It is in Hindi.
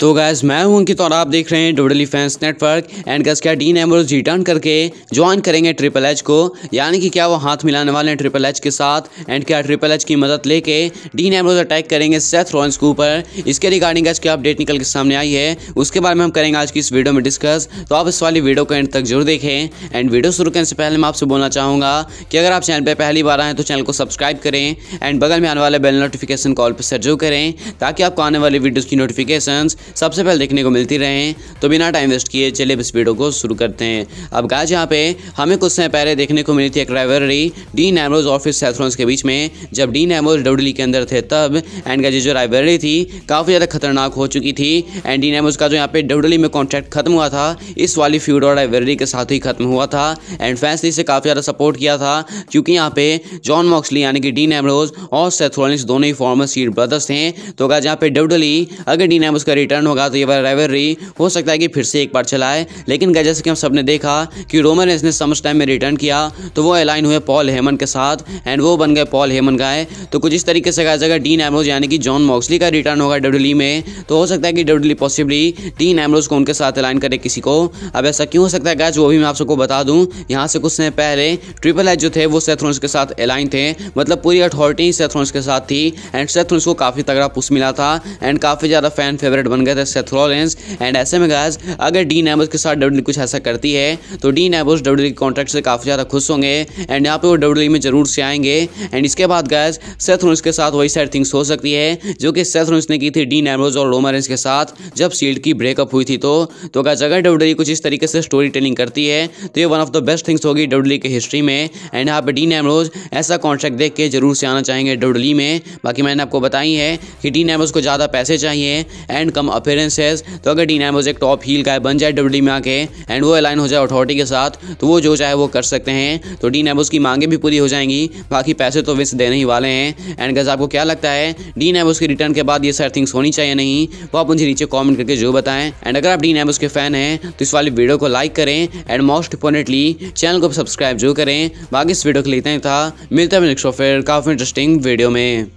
तो गैस मैं हूं अंकित और आप देख रहे हैं डोडली फैंस नेटवर्क एंड गैस क्या डीन एम्बरोज रिटर्न करके ज्वाइन करेंगे ट्रिपल एच को यानी कि क्या वो हाथ मिलाने वाले हैं ट्रिपल एच के साथ एंड क्या ट्रिपल एच की मदद लेके डीन एम्बरोज अटैक करेंगे सेथ रॉन्स के ऊपर इसके रिगार्डिंग गैस क्या अपडेट निकल के सामने आई है उसके बारे में हम करेंगे आज की इस वीडियो में डिस्कस तो आप इस वाली वीडियो को एंड तक जरूर देखें एंड वीडियो शुरू करने से पहले मैं आपसे बोलना चाहूँगा कि अगर आप चैनल पर पहली बार आएँ तो चैनल को सब्सक्राइब करें एंड बगल में आने वाले बेल नोटिफिकेशन कॉल पर सेट जरूर करें ताकि आपको आने वाली वीडियोज़ की नोटिफिकेशन सबसे पहले देखने को मिलती रहे तो बिना टाइम वेस्ट किए चले इस वीडियो को शुरू करते हैं अब गाज यहाँ पे हमें कुछ समय पहले देखने को मिली थी एक राइवलरी डी नैमरोज और फिर सेथ्रोन्स के बीच में जब डी नैमरोज डब्ल्यू के अंदर थे तब एंड गाजी जो राइवलरी थी काफ़ी ज़्यादा खतरनाक हो चुकी थी एंड डी नैमरोज का जो यहाँ पे डब्ल्यू में कॉन्ट्रैक्ट खत्म हुआ था इस वाली फ्यूड और राइवलरी के साथ ही खत्म हुआ था एंड फैंस ने इसे काफ़ी ज़्यादा सपोर्ट किया था क्योंकि यहाँ पे जॉन मॉक्सली यानी कि डी नैमरोज और सेथ्रोनिक्स दोनों ही फॉर्मर सीट ब्रदर्स थे तो गाज यहाँ पे डब्ल्यू अगर डी एमरोज का रिटर्न रिटर्न होगा तो ये बार रेवरी हो सकता है कि फिर से एक बार चलाए लेकिन गया जैसे कि हम सबने देखा कि रोमन ने समझ टाइम में रिटर्न किया तो वो अलाइन हुए पॉल हेमन के साथ एंड वो बन गए पॉल हेमन गाय तो कुछ इस तरीके से गाइज जाएगा डीन एमरोज यानी कि जॉन मॉक्सली का रिटर्न होगा डब्ल्यू में तो हो सकता है कि डब्ल्यू पॉसिबली डीन एमरोज को उनके साथ अलाइन करे किसी को अब ऐसा क्यों हो सकता है गाइज वो भी मैं आप सबको बता दूँ यहाँ से कुछ समय पहले ट्रिपल एच जो थे वो सेथ्रोन्स के साथ अलाइन थे मतलब पूरी अथॉरिटी सेथ्रोन्स के साथ थी एंड सेथ्रोन्स को काफ़ी तगड़ा पुश मिला था एंड काफ़ी ज़्यादा फैन फेवरेट बन गया था सेथोलॉरेंस एंड ऐसे में गाज अगर डी नेबोस के साथ डब्ल्यू कुछ ऐसा करती है तो डी नेबोस डब्ल्यू के कॉन्ट्रैक्ट से काफ़ी ज़्यादा खुश होंगे एंड यहाँ पर वो डब्ल्यू में जरूर से आएंगे एंड इसके बाद गाज सेथरोंस के साथ वही सारी थिंग्स हो सकती है जो कि सेथरोंस ने की थी डी नेबोस और रोमरेंस के साथ जब सील्ड की ब्रेकअप हुई थी तो तो गाज अगर डब्ल्यू कुछ इस तरीके से स्टोरी टेलिंग करती है तो ये one of the best things होगी डब्ल्यू की हिस्ट्री में एंड यहाँ पर डी नेमरोज ऐसा कॉन्ट्रैक्ट देख के जरूर से आना चाहेंगे डब्ल्यू में बाकी मैंने आपको बताई है कि डी नेमरोज को ज़्यादा पैसे चाहिए एंड कम अपेयरेंसेज तो अगर डी नाइन एक टॉप हील का बन जाए डब्ल्यू में आके एंड वो अलाइन हो जाए अथॉरिटी के साथ तो वो जो चाहे वो कर सकते हैं तो डी नेबोस की मांगें भी पूरी हो जाएंगी बाकी पैसे तो विंस देने ही वाले हैं एंड गज़ आपको क्या लगता है डी नेबोस के रिटर्न के बाद ये सारी थिंग्स होनी चाहिए नहीं वो आप मुझे नीचे कॉमेंट करके जो बताएं एंड अगर आप डी नेबोस के फैन हैं तो इस वाली वीडियो को लाइक करें एंड मोस्ट इंपॉर्टेंटली चैनल को सब्सक्राइब जो करें बाकी इस वीडियो को लेते हैं था मिलता है नेक्स्ट फिर काफ़ी इंटरेस्टिंग वीडियो में